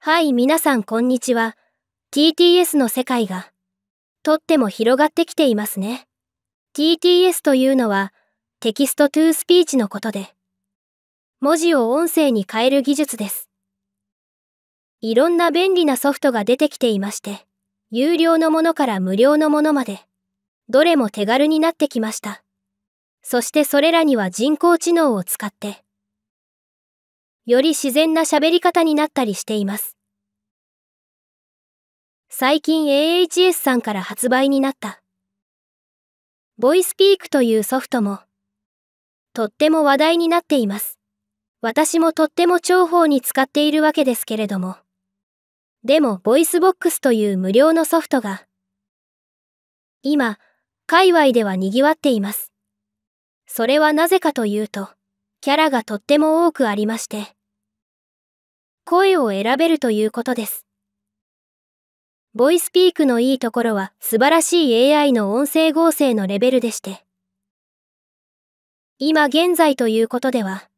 はい、皆さんこんにちは。TTS の世界が、とっても広がってきていますね。TTS というのは、テキストトゥースピーチのことで、文字を音声に変える技術です。いろんな便利なソフトが出てきていまして、有料のものから無料のものまで、どれも手軽になってきました。そしてそれらには人工知能を使って、より自然な喋り方になったりしています。最近 AHS さんから発売になった。ボイスピークというソフトも、とっても話題になっています。私もとっても重宝に使っているわけですけれども。でも、ボイスボックスという無料のソフトが、今、界隈では賑わっています。それはなぜかというと、キャラがとっても多くありまして。声を選べるということです。ボイスピークのいいところは素晴らしい AI の音声合成のレベルでして。今現在ということでは、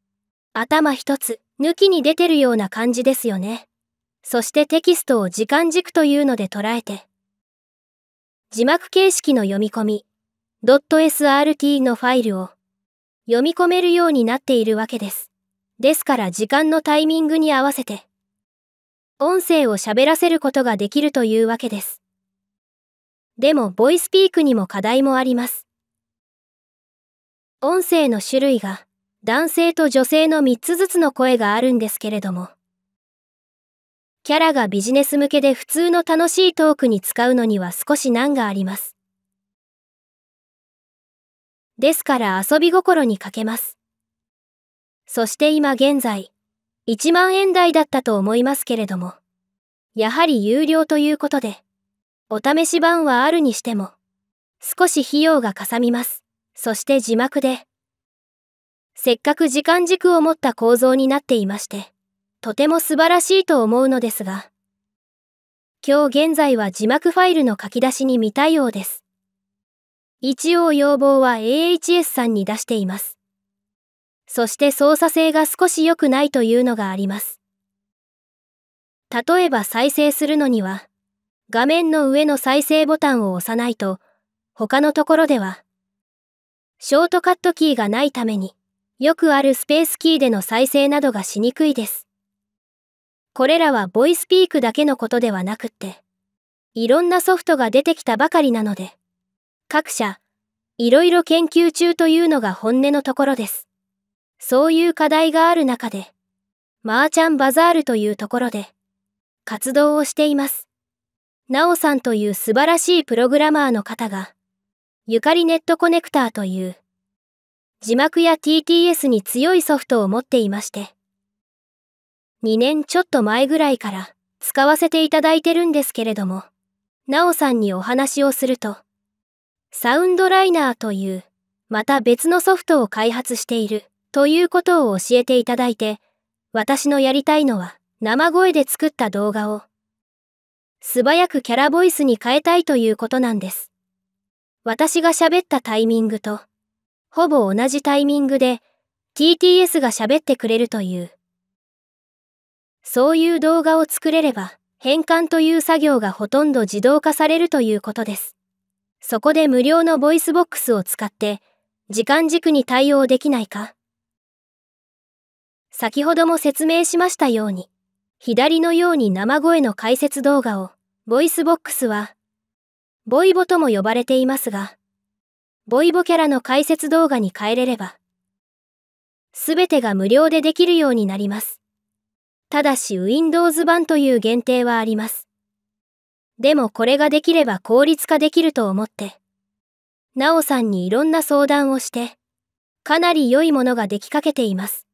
頭一つ抜きに出てるような感じですよね。そしてテキストを時間軸というので捉えて、字幕形式の読み込み、.srt のファイルを読み込めるようになっているわけです。ですから時間のタイミングに合わせて、音声を喋らせることができるというわけです。でも、ボイスピークにも課題もあります。音声の種類が、男性と女性の3つずつの声があるんですけれども、キャラがビジネス向けで普通の楽しいトークに使うのには少し難があります。ですから遊び心に欠けます。そして今現在、1万円台だったと思いますけれども、やはり有料ということで、お試し版はあるにしても、少し費用がかさみます。そして字幕で、せっかく時間軸を持った構造になっていまして、とても素晴らしいと思うのですが、今日現在は字幕ファイルの書き出しに未たようです。一応要望は AHS さんに出しています。そして操作性が少し良くないというのがあります。例えば再生するのには、画面の上の再生ボタンを押さないと、他のところでは、ショートカットキーがないために、よくあるスペースキーでの再生などがしにくいです。これらはボイスピークだけのことではなくって、いろんなソフトが出てきたばかりなので、各社、いろいろ研究中というのが本音のところです。そういう課題がある中で、マーチャンバザールというところで、活動をしています。なおさんという素晴らしいプログラマーの方が、ゆかりネットコネクターという、字幕や TTS に強いソフトを持っていまして、2年ちょっと前ぐらいから使わせていただいてるんですけれども、なおさんにお話をすると、サウンドライナーという、また別のソフトを開発している。ということを教えていただいて、私のやりたいのは生声で作った動画を、素早くキャラボイスに変えたいということなんです。私が喋ったタイミングと、ほぼ同じタイミングで TTS が喋ってくれるという。そういう動画を作れれば、変換という作業がほとんど自動化されるということです。そこで無料のボイスボックスを使って、時間軸に対応できないか先ほども説明しましたように、左のように生声の解説動画を、ボイスボックスは、ボイボとも呼ばれていますが、ボイボキャラの解説動画に変えれれば、すべてが無料でできるようになります。ただし Windows 版という限定はあります。でもこれができれば効率化できると思って、なおさんにいろんな相談をして、かなり良いものができかけています。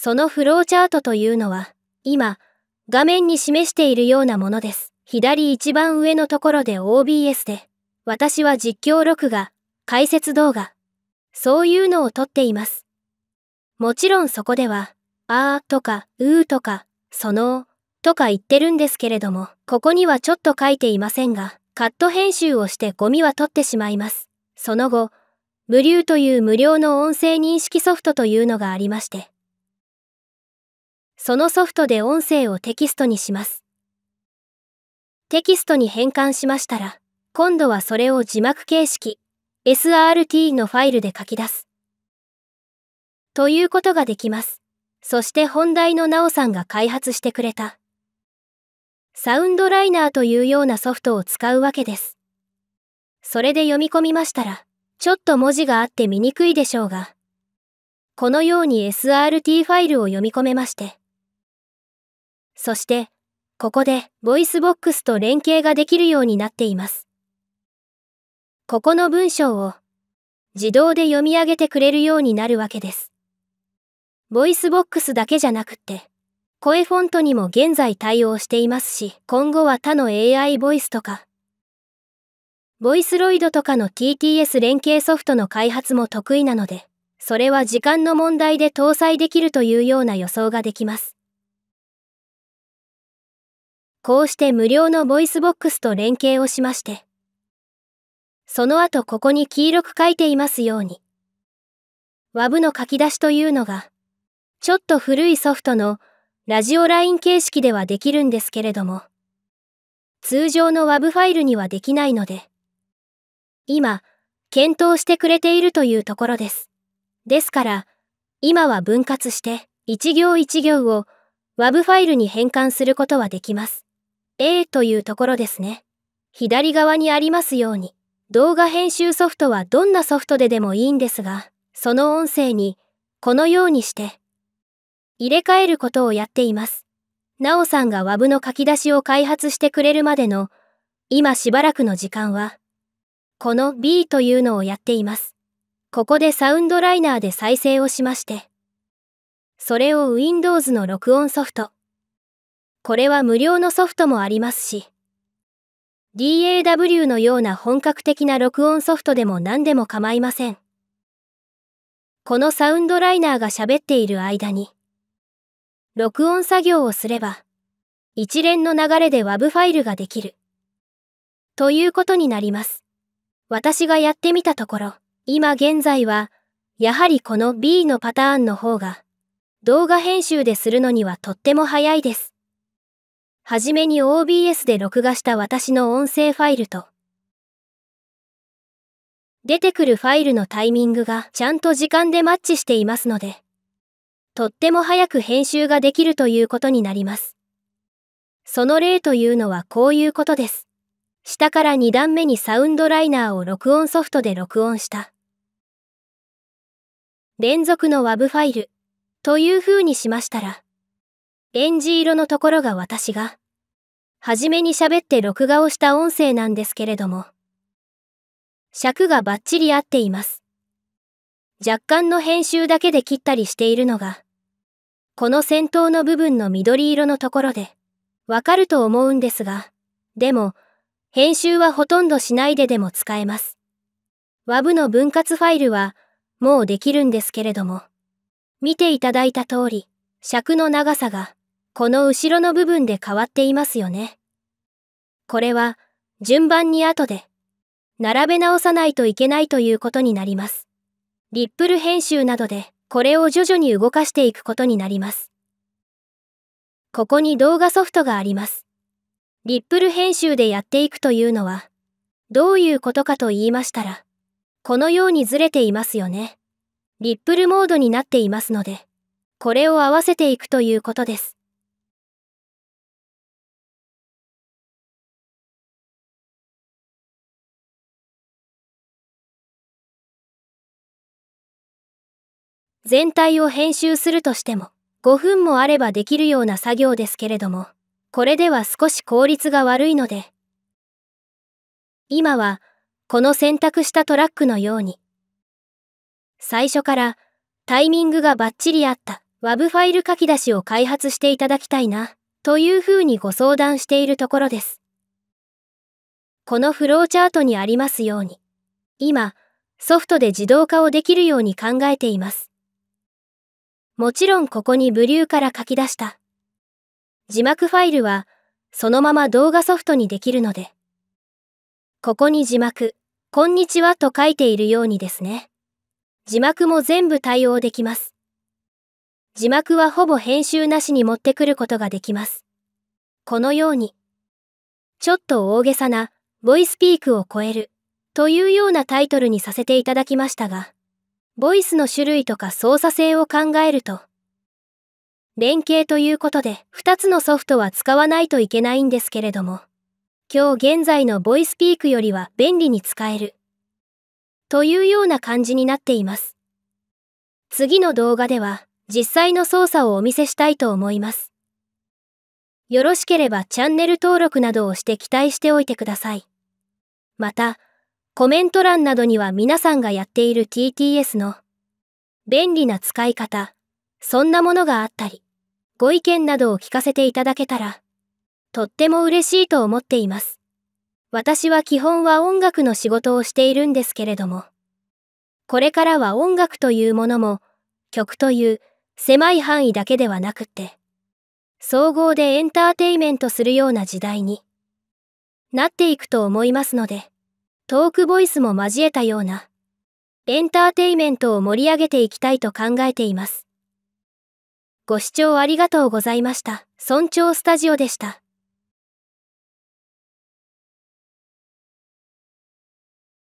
そのフローチャートというのは、今、画面に示しているようなものです。左一番上のところで OBS で、私は実況録画、解説動画、そういうのを撮っています。もちろんそこでは、あーとか、うーとか、その、とか言ってるんですけれども、ここにはちょっと書いていませんが、カット編集をしてゴミは取ってしまいます。その後、無流という無料の音声認識ソフトというのがありまして、そのソフトで音声をテキストにします。テキストに変換しましたら、今度はそれを字幕形式、SRT のファイルで書き出す。ということができます。そして本題のなおさんが開発してくれた。サウンドライナーというようなソフトを使うわけです。それで読み込みましたら、ちょっと文字があって見にくいでしょうが、このように SRT ファイルを読み込めまして、そして、ここでボイスボックスと連携ができるようになっています。ここの文章を自動で読み上げてくれるようになるわけです。ボイスボックスだけじゃなくって、声フォントにも現在対応していますし、今後は他の AI ボイスとか、ボイスロイドとかの TTS 連携ソフトの開発も得意なので、それは時間の問題で搭載できるというような予想ができます。こうして無料のボイスボックスと連携をしまして、その後ここに黄色く書いていますように、WAV の書き出しというのが、ちょっと古いソフトのラジオライン形式ではできるんですけれども、通常の WAV ファイルにはできないので、今、検討してくれているというところです。ですから、今は分割して、一行一行を WAV ファイルに変換することはできます。A というところですね。左側にありますように、動画編集ソフトはどんなソフトででもいいんですが、その音声に、このようにして、入れ替えることをやっています。なおさんが WAV の書き出しを開発してくれるまでの、今しばらくの時間は、この B というのをやっています。ここでサウンドライナーで再生をしまして、それを Windows の録音ソフト、これは無料のソフトもありますし、DAW のような本格的な録音ソフトでも何でも構いません。このサウンドライナーが喋っている間に、録音作業をすれば、一連の流れで WAV ファイルができる。ということになります。私がやってみたところ、今現在は、やはりこの B のパターンの方が、動画編集でするのにはとっても早いです。はじめに OBS で録画した私の音声ファイルと、出てくるファイルのタイミングがちゃんと時間でマッチしていますので、とっても早く編集ができるということになります。その例というのはこういうことです。下から2段目にサウンドライナーを録音ソフトで録音した。連続の WAV ファイルという風にしましたら、レンジ色のところが私が、初めに喋って録画をした音声なんですけれども、尺がバッチリ合っています。若干の編集だけで切ったりしているのが、この先頭の部分の緑色のところで、わかると思うんですが、でも、編集はほとんどしないででも使えます。WAV の分割ファイルは、もうできるんですけれども、見ていただいた通り、尺の長さが、この後ろの部分で変わっていますよね。これは順番に後で並べ直さないといけないということになります。リップル編集などでこれを徐々に動かしていくことになります。ここに動画ソフトがあります。リップル編集でやっていくというのはどういうことかと言いましたらこのようにずれていますよね。リップルモードになっていますのでこれを合わせていくということです。全体を編集するとしても5分もあればできるような作業ですけれども、これでは少し効率が悪いので、今はこの選択したトラックのように、最初からタイミングがバッチリあった WAV ファイル書き出しを開発していただきたいな、というふうにご相談しているところです。このフローチャートにありますように、今、ソフトで自動化をできるように考えています。もちろんここにブリューから書き出した。字幕ファイルはそのまま動画ソフトにできるので。ここに字幕、こんにちはと書いているようにですね。字幕も全部対応できます。字幕はほぼ編集なしに持ってくることができます。このように、ちょっと大げさな、ボイスピークを超える、というようなタイトルにさせていただきましたが、ボイスの種類とか操作性を考えると、連携ということで2つのソフトは使わないといけないんですけれども、今日現在のボイスピークよりは便利に使える。というような感じになっています。次の動画では実際の操作をお見せしたいと思います。よろしければチャンネル登録などをして期待しておいてください。また、コメント欄などには皆さんがやっている TTS の便利な使い方、そんなものがあったり、ご意見などを聞かせていただけたら、とっても嬉しいと思っています。私は基本は音楽の仕事をしているんですけれども、これからは音楽というものも、曲という狭い範囲だけではなくって、総合でエンターテイメントするような時代になっていくと思いますので、トークボイスも交えたような、エンターテイメントを盛り上げていきたいと考えています。ご視聴ありがとうございました。村長スタジオでした。